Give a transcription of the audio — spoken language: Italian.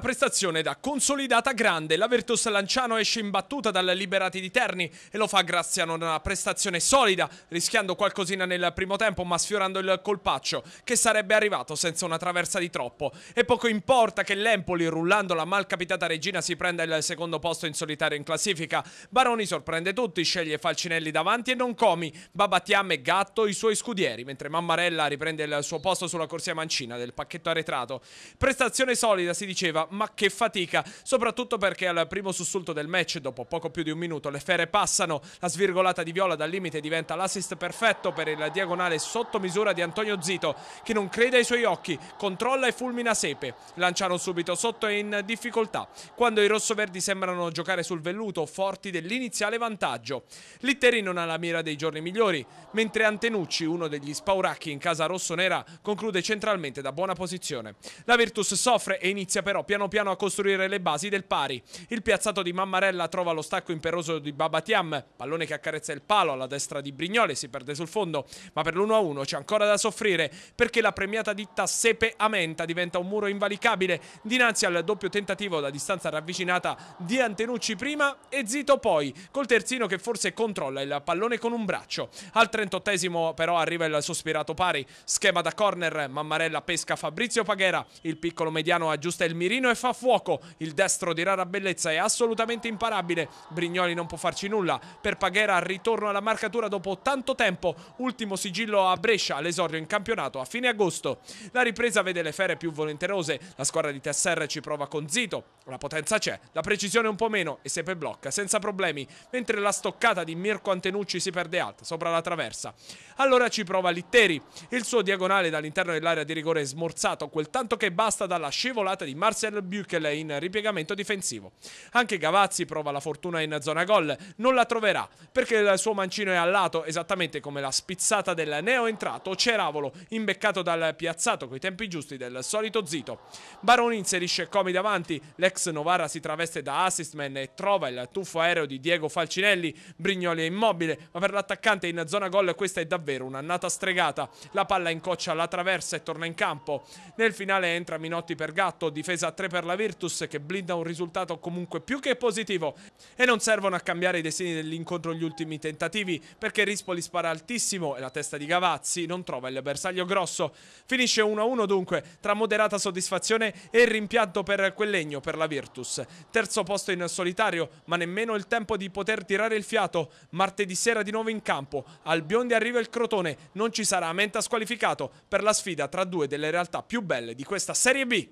Una prestazione da consolidata grande, la Virtus Lanciano esce imbattuta dalla Liberati di Terni e lo fa grazie a una prestazione solida, rischiando qualcosina nel primo tempo ma sfiorando il colpaccio che sarebbe arrivato senza una traversa di troppo. E poco importa che l'Empoli rullando la malcapitata regina si prenda il secondo posto in solitario in classifica. Baroni sorprende tutti, sceglie Falcinelli davanti e non Comi, Babatiam e Gatto i suoi scudieri, mentre Mammarella riprende il suo posto sulla corsia mancina del pacchetto arretrato. Prestazione solida si diceva ma che fatica, soprattutto perché al primo sussulto del match, dopo poco più di un minuto, le fere passano, la svirgolata di Viola dal limite diventa l'assist perfetto per il diagonale sotto misura di Antonio Zito, che non crede ai suoi occhi, controlla e fulmina Sepe, lanciano subito sotto e in difficoltà, quando i rossoverdi sembrano giocare sul velluto, forti dell'iniziale vantaggio. Litteri non ha la mira dei giorni migliori, mentre Antenucci, uno degli spauracchi in casa rossonera, conclude centralmente da buona posizione. La Virtus soffre e inizia però piano piano a costruire le basi del pari. Il piazzato di Mammarella trova lo stacco imperoso di Babatiam, pallone che accarezza il palo alla destra di Brignoli, si perde sul fondo, ma per l'1-1 c'è ancora da soffrire perché la premiata ditta Sepe Amenta diventa un muro invalicabile dinanzi al doppio tentativo da distanza ravvicinata di Antenucci prima e Zito poi, col terzino che forse controlla il pallone con un braccio. Al 38 però arriva il sospirato pari, schema da corner, Mammarella pesca Fabrizio Paghera, il piccolo mediano aggiusta il mirino Torino e fa fuoco. Il destro di rara bellezza è assolutamente imparabile. Brignoli non può farci nulla. Per Paghera ritorno alla marcatura dopo tanto tempo. Ultimo sigillo a Brescia all'esordio in campionato a fine agosto. La ripresa vede le fere più volenterose. La squadra di TSR ci prova con zito. La potenza c'è, la precisione un po' meno e Sepe blocca senza problemi. Mentre la stoccata di Mirko Antenucci si perde alta sopra la traversa. Allora ci prova Litteri. Il suo diagonale dall'interno dell'area di rigore è smorzato quel tanto che basta dalla scivolata di Marcel Axel Buchele in ripiegamento difensivo. Anche Gavazzi prova la fortuna in zona gol, non la troverà perché il suo mancino è al lato, esattamente come la spizzata del neo entrato Ceravolo, imbeccato dal piazzato coi tempi giusti del solito zito. Baroni inserisce Comi davanti, l'ex Novara si traveste da assistman e trova il tuffo aereo di Diego Falcinelli, Brignoli è immobile, ma per l'attaccante in zona gol questa è davvero un'annata stregata. La palla incoccia la traversa e torna in campo. Nel finale entra Minotti per Gatto, difesa 3 per la Virtus che blinda un risultato comunque più che positivo e non servono a cambiare i destini dell'incontro gli ultimi tentativi perché Rispoli spara altissimo e la testa di Gavazzi non trova il bersaglio grosso. Finisce 1-1 dunque tra moderata soddisfazione e rimpianto per quel legno per la Virtus. Terzo posto in solitario ma nemmeno il tempo di poter tirare il fiato. Martedì sera di nuovo in campo. Al Biondi arriva il Crotone, non ci sarà Menta squalificato per la sfida tra due delle realtà più belle di questa Serie B.